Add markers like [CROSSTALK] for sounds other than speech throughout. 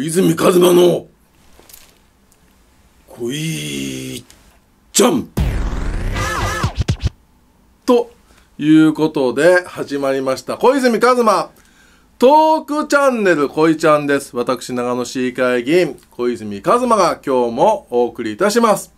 泉一馬の恋ちゃんということで始まりました小泉一馬トークチャンネル恋ちゃんです。私、長野市議会議員、小泉一馬が今日もお送りいたします。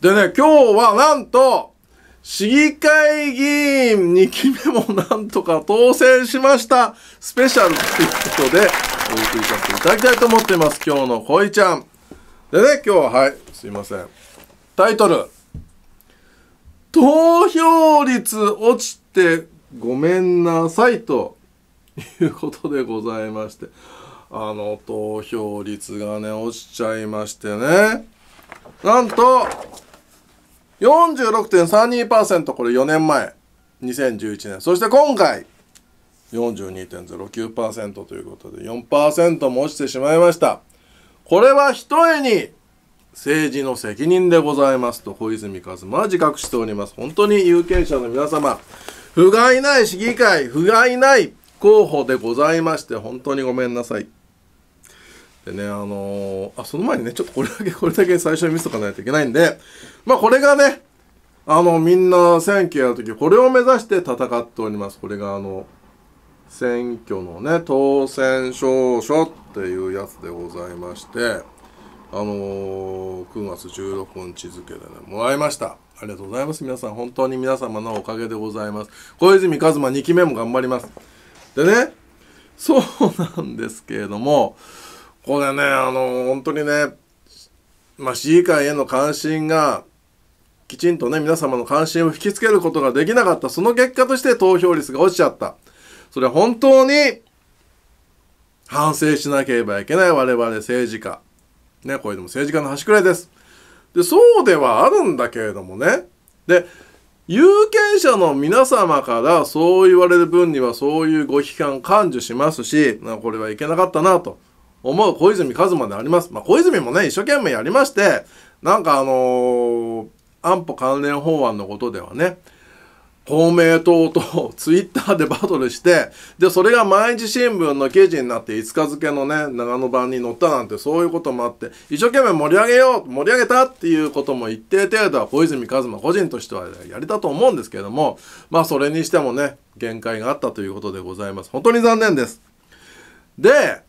でね、今日はなんと、市議会議員2期目もなんとか当選しました。スペシャルということで、お送りさせていただきたいと思っています今日のこいちゃんでね今日ははいすいませんタイトル「投票率落ちてごめんなさい」ということでございましてあの投票率がね落ちちゃいましてねなんと46.32%これ4年前2011年そして今回42.09%ということで4%も落ちてしまいましたこれはひとえに政治の責任でございますと小泉一馬は自覚しております本当に有権者の皆様不甲斐ない市議会不甲斐ない候補でございまして本当にごめんなさいでね、あのー、あ、その前にね、ちょっとこれだけ、これだけ最初に見せとかないといけないんで、まあこれがね、あの、みんな選挙やるとき、これを目指して戦っております。これがあの、選挙のね当選証書っていうやつでございましてあのー、9月16日付でねもらいましたありがとうございます皆さん本当に皆様のおかげでございます小泉一馬2期目も頑張りますでねそうなんですけれどもこれねあのー、本当にねまあ、市議会への関心がきちんとね皆様の関心を引きつけることができなかったその結果として投票率が落ちちゃったそれ本当に反省しなければいけない我々政治家。ね、これでも政治家の端くらいです。で、そうではあるんだけれどもね。で、有権者の皆様からそう言われる分にはそういうご批判感受しますし、これはいけなかったなと思う小泉一馬であります。まあ、小泉もね、一生懸命やりまして、なんかあのー、安保関連法案のことではね、公明党と [LAUGHS] ツイッターでバトルして、で、それが毎日新聞の記事になって5日付のね、長野版に載ったなんてそういうこともあって、一生懸命盛り上げよう、盛り上げたっていうことも一定程度は小泉一馬個人としてはやれたと思うんですけれども、まあそれにしてもね、限界があったということでございます。本当に残念です。で、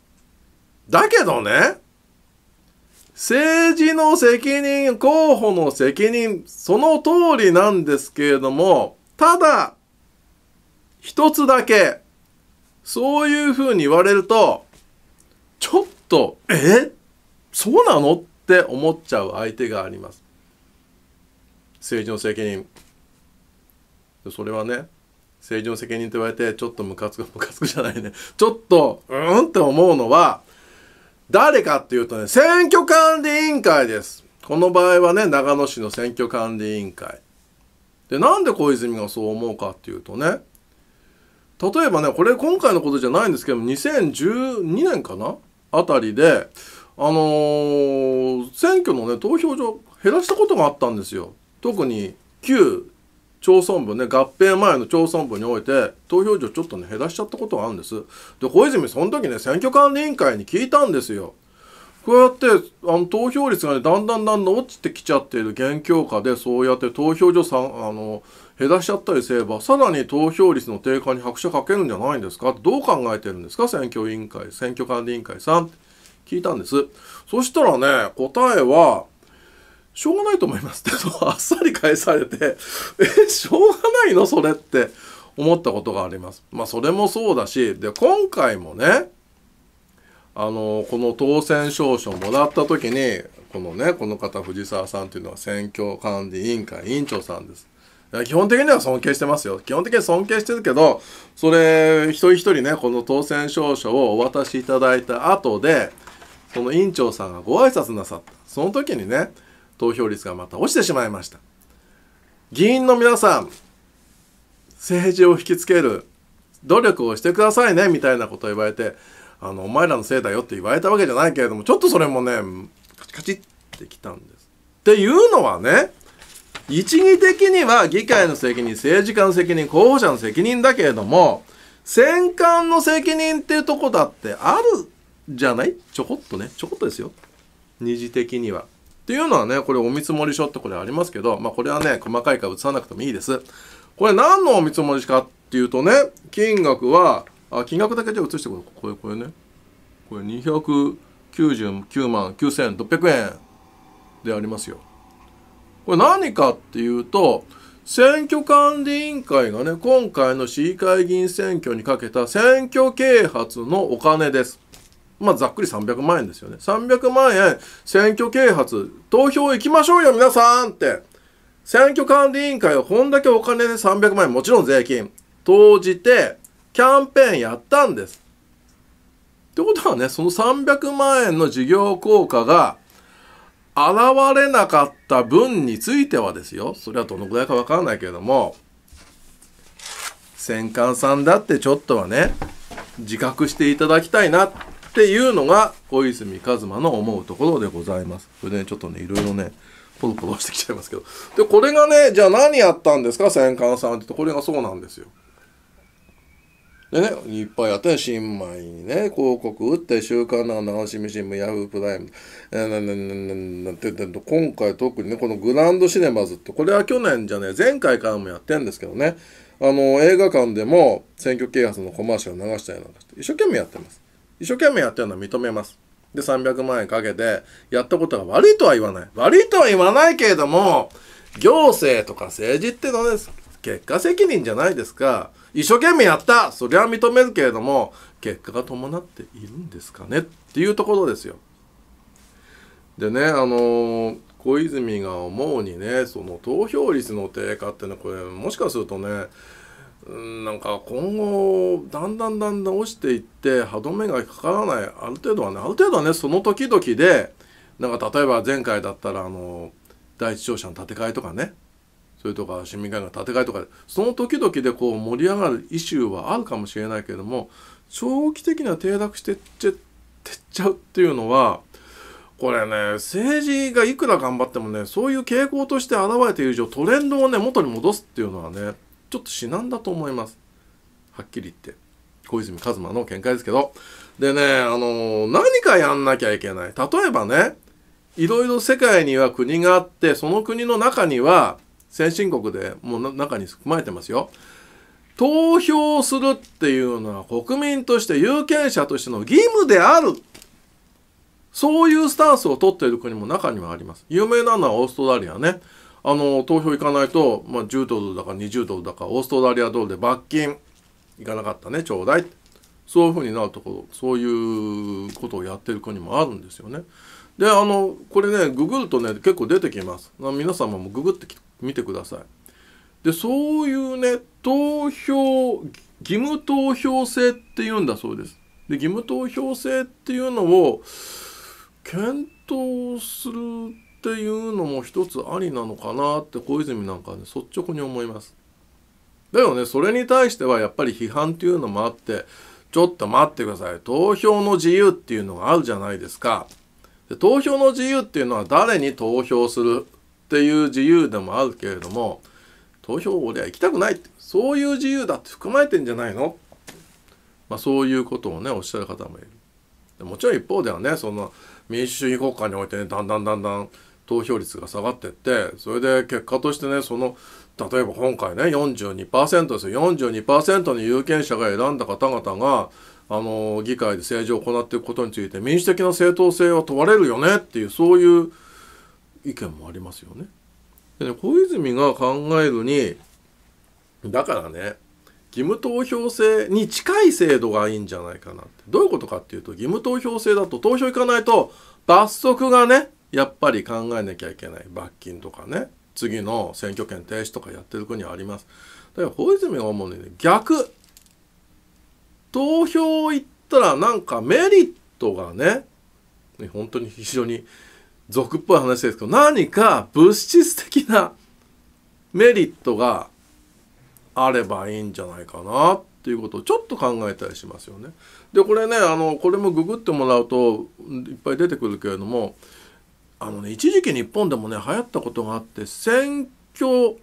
だけどね、政治の責任、候補の責任、その通りなんですけれども、ただ、一つだけ、そういうふうに言われると、ちょっと、えそうなのって思っちゃう相手があります。政治の責任。それはね、政治の責任と言われて、ちょっとムカつく、ムカつくじゃないね。ちょっと、うんって思うのは、誰かっていうとね、選挙管理委員会です。この場合はね、長野市の選挙管理委員会。でなんで小泉がそう思うかっていうとね例えばねこれ今回のことじゃないんですけども2012年かなあたりであのー、選挙のね投票所減らしたことがあったんですよ。特に旧町村部ね合併前の町村部において投票所ちょっとね減らしちゃったことがあるんです。で小泉その時ね選挙管理委員会に聞いたんですよ。こうやってあの投票率がねだんだんだんだん落ちてきちゃっている現況下でそうやって投票所さんあの減らしちゃったりすればさらに投票率の低下に拍車かけるんじゃないんですかどう考えてるんですか選挙委員会選挙管理委員会さん聞いたんですそしたらね答えはしょうがないと思いますって [LAUGHS] あっさり返されてえしょうがないのそれって思ったことがありますまあそれもそうだしで今回もねあのこの当選証書をもらった時にこのねこの方藤沢さんというのは選挙管理委員会委員長さんです。基本的には尊敬してますよ。基本的には尊敬してるけど、それ、一人一人ね、この当選証書をお渡しいただいた後で、その委員長さんがご挨拶なさった。その時にね、投票率がまた落ちてしまいました。議員の皆さん、政治を引きつける努力をしてくださいね、みたいなことを言われて、あのお前らのせいだよって言われたわけじゃないけれどもちょっとそれもねカチカチってきたんです。っていうのはね一義的には議会の責任政治家の責任候補者の責任だけれども戦艦の責任っていうとこだってあるじゃないちょこっとねちょこっとですよ二次的には。っていうのはねこれお見積もり書ってこれありますけどまあこれはね細かいから写さなくてもいいです。これ何のお見積もりかっていうとね金額はあ金額だけじゃ移してこれこれねこれ299万9600円でありますよ。これ何かっていうと選挙管理委員会がね今回の市議会議員選挙にかけた選挙啓発のお金です。まあ、ざっくり300万円ですよね。300万円、選挙啓発、投票行きましょうよ、皆さんって。選挙管理委員会はこんだけお金で300万円、もちろん税金、投じて、キャンペーンやったんです。ってことはね、その300万円の事業効果が現れなかった分についてはですよ、それはどのくらいかわかんないけれども、戦艦さんだってちょっとはね、自覚していただきたいなっていうのが、小泉一馬の思うところでございます。これね、ちょっとね、いろいろね、ポロポロしてきちゃいますけど。で、これがね、じゃあ何やったんですか、戦艦さんって言うと、これがそうなんですよ。でね、いっぱいあって、新米にね、広告打って、週刊なの、流し見新聞、ヤフープライム、えー、ななななって言って今回特にね、このグランドシネマズって、これは去年じゃね、前回からもやってんですけどね、あの、映画館でも選挙啓発のコマーシャル流したりなんかして、一生懸命やってます。一生懸命やってるのは認めます。で、300万円かけて、やったことが悪いとは言わない。悪いとは言わないけれども、行政とか政治ってのです。結果責任じゃないですか一生懸命やったそりゃ認めるけれども結果が伴っているんですかねっていうところですよ。でねあのー、小泉が思うにねその投票率の低下ってのは、これもしかするとねなんか今後だんだんだんだん落ちていって歯止めがかからないある程度はねある程度はねその時々でなんか例えば前回だったらあの第一庁舎の建て替えとかねそれとか市民会館建て替えとかその時々でこう盛り上がるイシューはあるかもしれないけれども長期的には定落してっちゃっていうのはこれね政治がいくら頑張ってもねそういう傾向として現れている以上トレンドをね元に戻すっていうのはねちょっと至難だと思いますはっきり言って小泉一馬の見解ですけどでねあの何かやんなきゃいけない例えばねいろいろ世界には国があってその国の中には先進国でもう中に含まれてますよ。投票するっていうのは国民として有権者としての義務である。そういうスタンスを取っている国も中にはあります。有名なのはオーストラリアね。あの、投票行かないと、まあ、10ドルだか20ドルだか、オーストラリアドルで罰金行かなかったね、ちょうだい。そういうふうになるところ、そういうことをやってる国もあるんですよね。であのこれねググるとね結構出てきます皆様もググってみてくださいでそういうね投票義務投票制っていうんだそうですで義務投票制っていうのを検討するっていうのも一つありなのかなって小泉なんかね率直に思いますだよねそれに対してはやっぱり批判っていうのもあってちょっと待ってください投票の自由っていうのがあるじゃないですかで投票の自由っていうのは誰に投票するっていう自由でもあるけれども投票俺は行きたくないってそういう自由だって含まれてんじゃないの、まあ、そういうことをねおっしゃる方もいる。もちろん一方ではねその民主主義国家においてねだんだんだんだん投票率が下がってってそれで結果としてねその例えば今回ね42%ですよ42%の有権者が選んだ方々があの議会で政治を行っていくことについて民主的な正当性は問われるよねっていうそういう意見もありますよね。でね小泉が考えるにだからね義務投票制に近い制度がいいんじゃないかなってどういうことかっていうと義務投票制だと投票行かないと罰則がねやっぱり考えなきゃいけない罰金とかね次の選挙権停止とかやってる国はありますだから小泉が思うにね逆投票行ったらなんかメリットがね本当に非常に俗っぽい話ですけど何か物質的なメリットがあればいいんじゃないかなっていうことをちょっと考えたりしますよね。でこれねあのこれもググってもらうといっぱい出てくるけれどもあのね一時期日本でもね流行ったことがあって選挙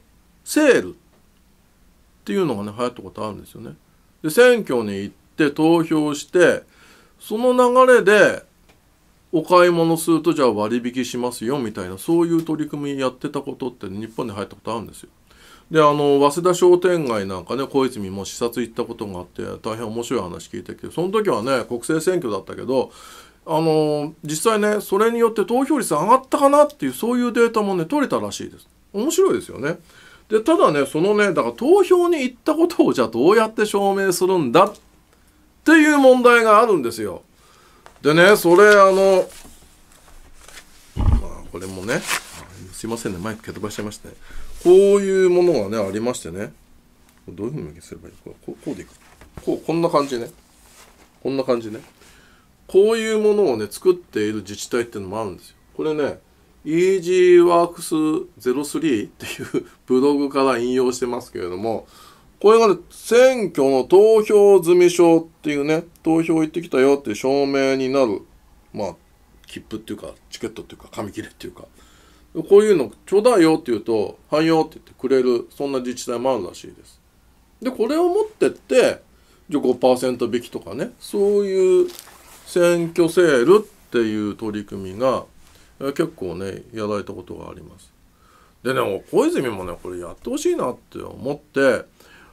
セールっていうのがね流行ったことあるんですよね。で選挙に行っって投票してその流れでお買い物するとじゃあ割引しますよみたいなそういう取り組みやってたことって日本に入ったことあるんですよ。であの早稲田商店街なんかね小泉も視察行ったことがあって大変面白い話聞いてきてその時はね国政選挙だったけどあの実際ねそれによって投票率上がったかなっていうそういうデータもね取れたらしいです。面白いですよね。でただねそのねだから投票に行ったことをじゃあどうやって証明するんだって問題があるんですよ。でね、それ、あの、まあ、これもね、すいませんね、マイク蹴飛ばしちゃいましたね。こういうものがね、ありましてね、どういうふうにすればいいか、こうこうでいく。こう、こんな感じね。こんな感じね。こういうものをね、作っている自治体っていうのもあるんですよ。これね、EasyWorks03 っていうブログから引用してますけれども、これが、ね、選挙の投票済証っていうね、投票行ってきたよっていう証明になる、まあ、切符っていうか、チケットっていうか、紙切れっていうか、こういうのちょうだいよって言うと、はいよって言ってくれる、そんな自治体もあるらしいです。で、これを持ってって、1 5%引きとかね、そういう選挙セールっていう取り組みが、結構ね、やられたことがあります。でね、小泉もね、これやってほしいなって思って、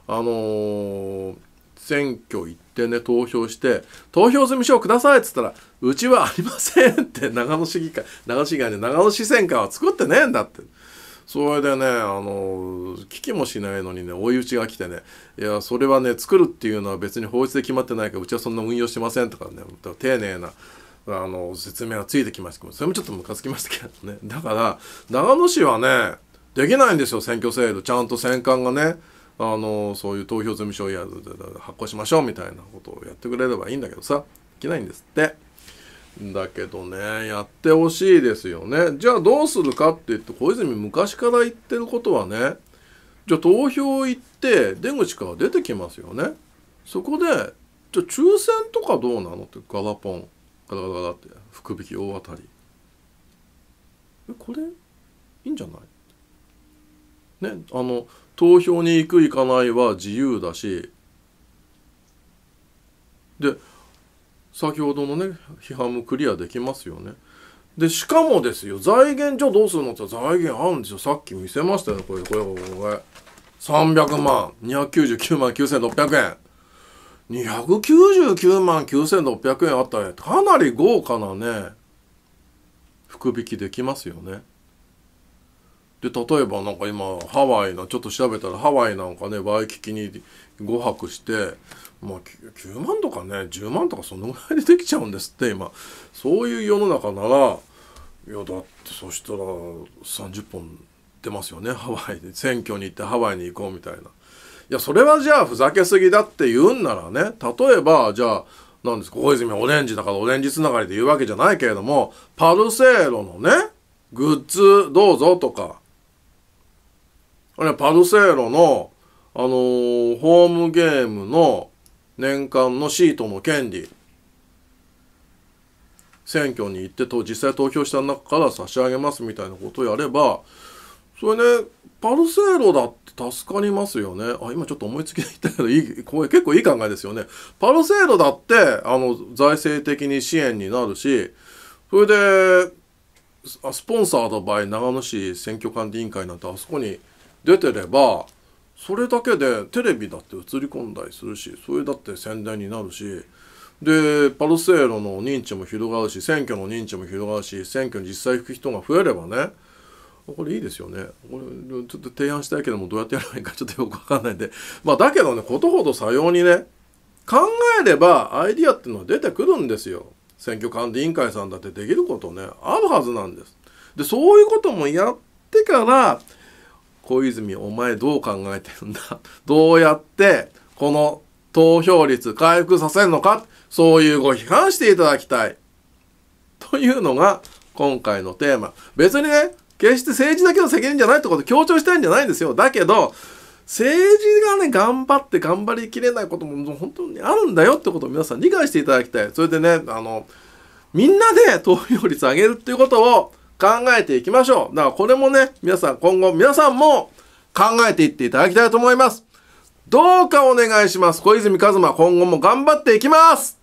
あのー、選挙行ってね投票して「投票済み証ください」っつったら「うちはありません」って [LAUGHS] 長野市議会長野市議会で長野市選会は作ってねえんだって。それでね、あの、聞きもしないのにね、追い打ちが来てね、いや、それはね、作るっていうのは別に法律で決まってないから、うちはそんな運用してませんとかね、丁寧な、あの、説明がついてきましたけど、それもちょっとムカつきましたけどね。だから、長野市はね、できないんですよ、選挙制度。ちゃんと選管がね。あのそういう投票済証や発行しましょうみたいなことをやってくれればいいんだけどさできないんですってだけどねやってほしいですよねじゃあどうするかって言って小泉昔から言ってることはねじゃあ投票行って出口から出てきますよねそこでじゃあ抽選とかどうなのってガラポンガラガラガラって福引き大当たりえこれいいんじゃないね、あの投票に行く行かないは自由だしで先ほどのね批判もクリアできますよね。でしかもですよ財源上どうするのって財源あるんですよさっき見せましたよこれこれこれこれ300万299万9600円299万9600円あったらかなり豪華なね福引きできますよね。で例えばなんか今ハワイの、ちょっと調べたらハワイなんかねワイキキに5泊してまあ 9, 万とかね10万とかそのぐらいでできちゃうんですって今そういう世の中ならいやだってそしたら30本出ますよねハワイで選挙に行ってハワイに行こうみたいないやそれはじゃあふざけすぎだって言うんならね例えばじゃあ何ですか小泉オレンジだからオレンジつながりで言うわけじゃないけれどもパルセーロのねグッズどうぞとかこれ、パルセーロの、あのー、ホームゲームの年間のシートの権利、選挙に行ってと実際投票した中から差し上げますみたいなことをやれば、それね、パルセーロだって助かりますよね。あ、今ちょっと思いつきで言ったけど、いい、これ結構いい考えですよね。パルセーロだって、あの、財政的に支援になるし、それで、スポンサーの場合、長野市選挙管理委員会なんてあそこに出てればそれだけでテレビだって映り込んだりするしそれだって宣伝になるしでパルセーロの認知も広がるし選挙の認知も広がるし選挙に実際行く人が増えればねこれいいですよね。これちょっと提案したいけどもどうやってやらないいか [LAUGHS] ちょっとよくわかんないんで。まあだけどね、ことほどさようにね、考えればアイディアっていうのは出てくるんですよ。選挙管理委員会さんだってできることね、あるはずなんです。で、そういうこともやってから、小泉お前どう考えてるんだ [LAUGHS] どうやってこの投票率回復させるのかそういうご批判していただきたい。というのが今回のテーマ。別にね、決して政治だけの責任じゃないってこと強調したいんじゃないんですよ。だけど、政治がね、頑張って頑張りきれないことも本当にあるんだよってことを皆さん理解していただきたい。それでね、あの、みんなで投票率上げるっていうことを考えていきましょう。だからこれもね、皆さん今後、皆さんも考えていっていただきたいと思います。どうかお願いします。小泉一馬、今後も頑張っていきます。